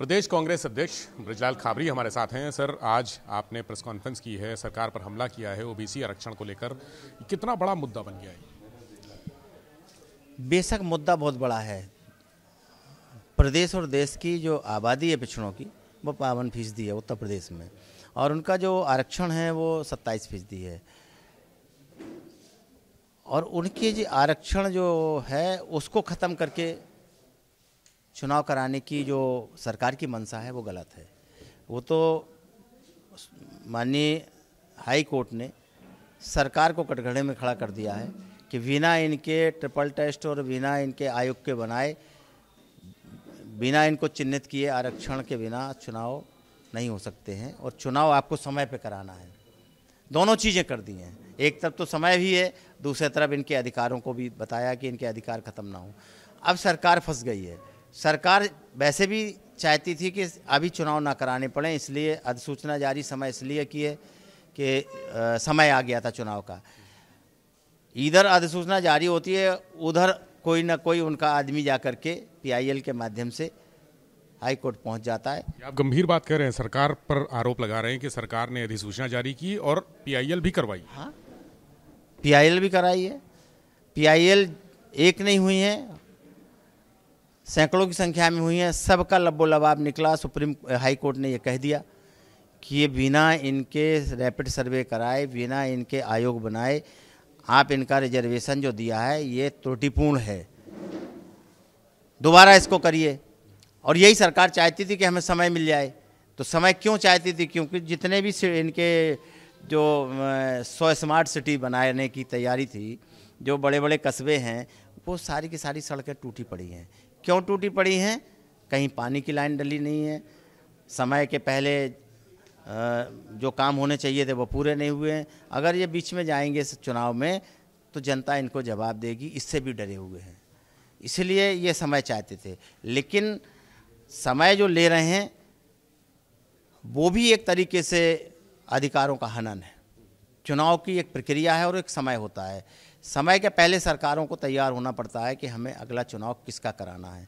प्रदेश कांग्रेस अध्यक्ष ब्रजलाल खाबरी हमारे साथ हैं सर आज आपने प्रेस कॉन्फ्रेंस की है सरकार पर हमला किया है ओबीसी आरक्षण को लेकर कितना बड़ा मुद्दा बन गया है बेशक मुद्दा बहुत बड़ा है प्रदेश और देश की जो आबादी है पिछड़ों की वो बावन फीसदी है उत्तर प्रदेश में और उनका जो आरक्षण है वो सत्ताईस फीसदी है और उनके जो आरक्षण जो है उसको ख़त्म करके चुनाव कराने की जो सरकार की मंशा है वो गलत है वो तो माननीय हाई कोर्ट ने सरकार को कटघड़े में खड़ा कर दिया है कि बिना इनके ट्रिपल टेस्ट और बिना इनके आयोग के बनाए बिना इनको चिन्हित किए आरक्षण के बिना चुनाव नहीं हो सकते हैं और चुनाव आपको समय पर कराना है दोनों चीज़ें कर दी हैं एक तरफ तो समय भी है दूसरी तरफ इनके अधिकारों को भी बताया कि इनके अधिकार ख़त्म ना हो अब सरकार फंस गई है सरकार वैसे भी चाहती थी कि अभी चुनाव ना कराने पड़े इसलिए अधिसूचना जारी समय इसलिए की है कि समय आ गया था चुनाव का इधर अधिसूचना जारी होती है उधर कोई ना कोई उनका आदमी जा करके पीआईएल के माध्यम से हाई कोर्ट पहुंच जाता है आप गंभीर बात कर रहे हैं सरकार पर आरोप लगा रहे हैं कि सरकार ने अधिसूचना जारी की और पीआईएल भी करवाई हाँ पी भी कराई है पी एक नहीं हुई है सैकड़ों की संख्या में हुई हैं सबका लब्बो लबाब निकला सुप्रीम हाई कोर्ट ने यह कह दिया कि ये बिना इनके रैपिड सर्वे कराए बिना इनके आयोग बनाए आप इनका रिजर्वेशन जो दिया है ये त्रुटिपूर्ण है दोबारा इसको करिए और यही सरकार चाहती थी कि हमें समय मिल जाए तो समय क्यों चाहती थी क्योंकि जितने भी इनके जो सौ स्मार्ट सिटी बनाने की तैयारी थी जो बड़े बड़े कस्बे हैं वो सारी की सारी सड़कें टूटी पड़ी हैं क्यों टूटी पड़ी हैं कहीं पानी की लाइन डली नहीं है समय के पहले जो काम होने चाहिए थे वो पूरे नहीं हुए हैं अगर ये बीच में जाएंगे इस चुनाव में तो जनता इनको जवाब देगी इससे भी डरे हुए हैं इसलिए ये समय चाहते थे लेकिन समय जो ले रहे हैं वो भी एक तरीके से अधिकारों का हनन है चुनाव की एक प्रक्रिया है और एक समय होता है समय के पहले सरकारों को तैयार होना पड़ता है कि हमें अगला चुनाव किसका कराना है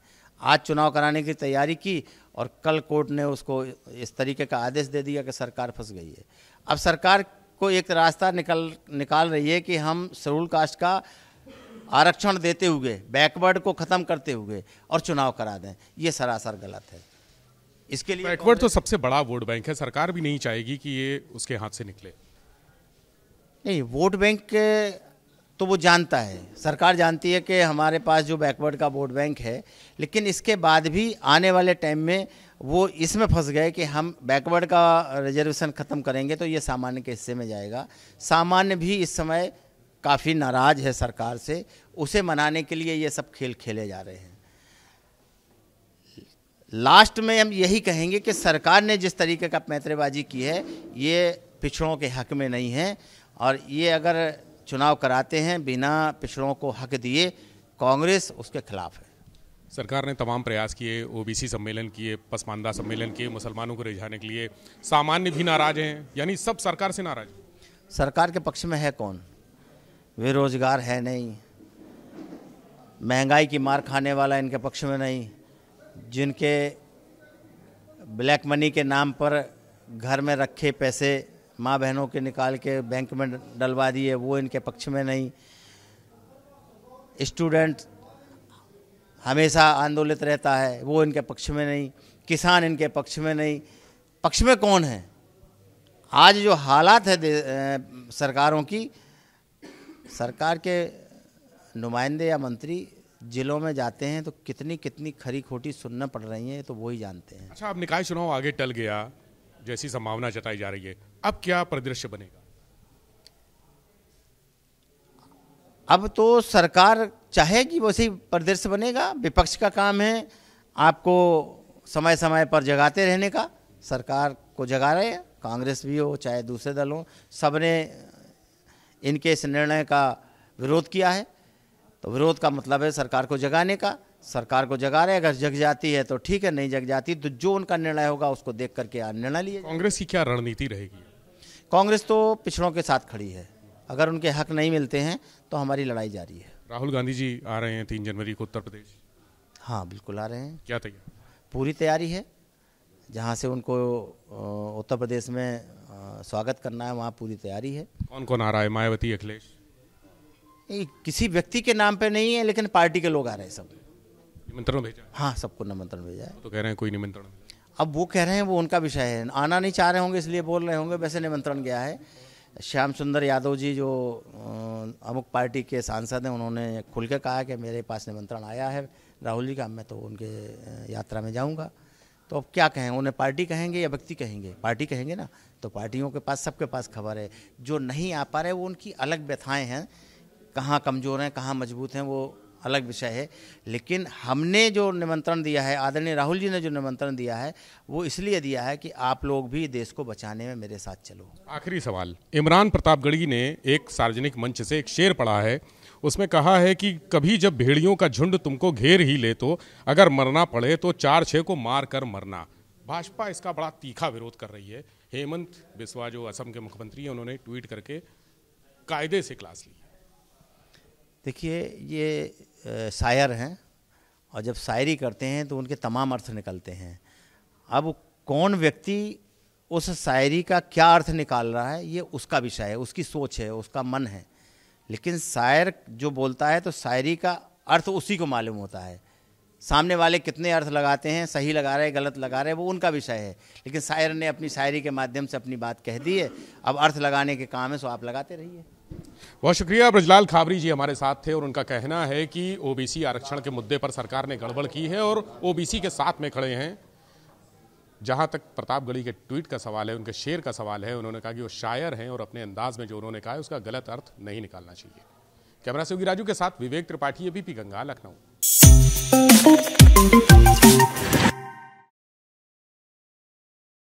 आज चुनाव कराने की तैयारी की और कल कोर्ट ने उसको इस तरीके का आदेश दे दिया कि सरकार फंस गई है अब सरकार को एक रास्ता निकल निकाल रही है कि हम शेड्यूल कास्ट का आरक्षण देते हुए बैकवर्ड को ख़त्म करते हुए और चुनाव करा दें ये सरासर गलत है इसके लिए बैकवर्ड तो सबसे बड़ा वोट बैंक है सरकार भी नहीं चाहेगी कि ये उसके हाथ से निकले नहीं वोट बैंक तो वो जानता है सरकार जानती है कि हमारे पास जो बैकवर्ड का वोट बैंक है लेकिन इसके बाद भी आने वाले टाइम में वो इसमें फंस गए कि हम बैकवर्ड का रिजर्वेशन ख़त्म करेंगे तो ये सामान्य के हिस्से में जाएगा सामान्य भी इस समय काफ़ी नाराज़ है सरकार से उसे मनाने के लिए ये सब खेल खेले जा रहे हैं लास्ट में हम यही कहेंगे कि सरकार ने जिस तरीके का पैतरेबाजी की है ये पिछड़ों के हक में नहीं है और ये अगर चुनाव कराते हैं बिना पिछड़ों को हक दिए कांग्रेस उसके खिलाफ है सरकार ने तमाम प्रयास किए ओबीसी सम्मेलन किए पसमानदा सम्मेलन किए मुसलमानों को रिझाने के लिए सामान्य भी नाराज हैं यानी सब सरकार से नाराज सरकार के पक्ष में है कौन बेरोजगार है नहीं महंगाई की मार खाने वाला इनके पक्ष में नहीं जिनके ब्लैक मनी के नाम पर घर में रखे पैसे माँ बहनों के निकाल के बैंक में डलवा दिए वो इनके पक्ष में नहीं स्टूडेंट हमेशा आंदोलित रहता है वो इनके पक्ष में नहीं किसान इनके पक्ष में नहीं पक्ष में कौन है आज जो हालात है सरकारों की सरकार के नुमाइंदे या मंत्री जिलों में जाते हैं तो कितनी कितनी खरी खोटी सुनना पड़ रही है तो वो ही जानते हैं अच्छा अब निकाय चुनाव आगे टल गया जैसी संभावना जताई जा रही है अब क्या परिदृश्य बनेगा अब तो सरकार चाहेगी वैसे ही परिदृश्य बनेगा विपक्ष का काम है आपको समय समय पर जगाते रहने का सरकार को जगा रहे हैं कांग्रेस भी हो चाहे दूसरे दल हो सब ने इनके इस निर्णय का विरोध किया है तो विरोध का मतलब है सरकार को जगाने का सरकार को जगा रहे अगर जग जाती है तो ठीक है नहीं जग जाती तो जो उनका निर्णय होगा उसको देख करके निर्णय लिए कांग्रेस की क्या रणनीति रहेगी कांग्रेस तो पिछड़ों के साथ खड़ी है अगर उनके हक नहीं मिलते हैं तो हमारी लड़ाई जारी है राहुल गांधी जी आ रहे हैं तीन जनवरी को उत्तर प्रदेश हाँ बिल्कुल आ रहे हैं क्या तैयार पूरी तैयारी है जहाँ से उनको उत्तर प्रदेश में स्वागत करना है वहाँ पूरी तैयारी है कौन कौन आ रहा है मायावती अखिलेश किसी व्यक्ति के नाम पे नहीं है लेकिन पार्टी के लोग आ रहे हैं सब निमंत्रण भेजा हाँ सबको निमंत्रण भेजा है तो कह रहे हैं कोई निमंत्रण अब वो कह रहे हैं वो उनका विषय है आना नहीं चाह रहे होंगे इसलिए बोल रहे होंगे वैसे निमंत्रण गया है श्याम सुंदर यादव जी जो अमुक पार्टी के सांसद हैं उन्होंने खुल के कहा कि मेरे पास निमंत्रण आया है राहुल जी का मैं तो उनके यात्रा में जाऊंगा तो अब क्या कहें उन्हें पार्टी कहेंगे या व्यक्ति कहेंगे पार्टी कहेंगे ना तो पार्टियों के पास सबके पास खबर है जो नहीं आ पा रहे वो उनकी अलग व्यथाएँ हैं कहाँ कमज़ोर हैं कहाँ मजबूत हैं वो अलग विषय है लेकिन हमने जो निमंत्रण दिया है आदरणीय राहुल जी ने जो निमंत्रण दिया है वो इसलिए दिया है कि आप लोग भी देश को बचाने में मेरे साथ चलो आखिरी सवाल इमरान प्रतापगढ़ी ने एक सार्वजनिक मंच से एक शेर पढ़ा है उसमें कहा है कि कभी जब भेड़ियों का झुंड तुमको घेर ही ले तो अगर मरना पड़े तो चार छः को मार कर मरना भाजपा इसका बड़ा तीखा विरोध कर रही है हेमंत बिस्वा जो असम के मुख्यमंत्री हैं उन्होंने ट्वीट करके कायदे से क्लास ली देखिए ये शायर हैं और जब शायरी करते हैं तो उनके तमाम अर्थ निकलते हैं अब कौन व्यक्ति उस शायरी का क्या अर्थ निकाल रहा है ये उसका विषय है उसकी सोच है उसका मन है लेकिन शायर जो बोलता है तो शायरी का अर्थ उसी को मालूम होता है सामने वाले कितने अर्थ लगाते हैं सही लगा रहे गलत लगा रहे वो उनका विषय है लेकिन शायर ने अपनी शायरी के माध्यम से अपनी बात कह दी है अब अर्थ लगाने के काम है सो आप लगाते रहिए बहुत शुक्रिया ब्रजलाल खाबरी जी हमारे साथ थे और उनका कहना है कि ओबीसी आरक्षण के मुद्दे पर सरकार ने गड़बड़ की है और ओबीसी के साथ में खड़े हैं जहां तक प्रतापगढ़ी के ट्वीट का सवाल है उनके शेर का सवाल है उन्होंने कहा कि वो शायर हैं और अपने अंदाज में जो उन्होंने कहा है उसका गलत अर्थ नहीं निकालना चाहिए कैमरा से राजू के साथ विवेक त्रिपाठी बीपी गंगा लखनऊ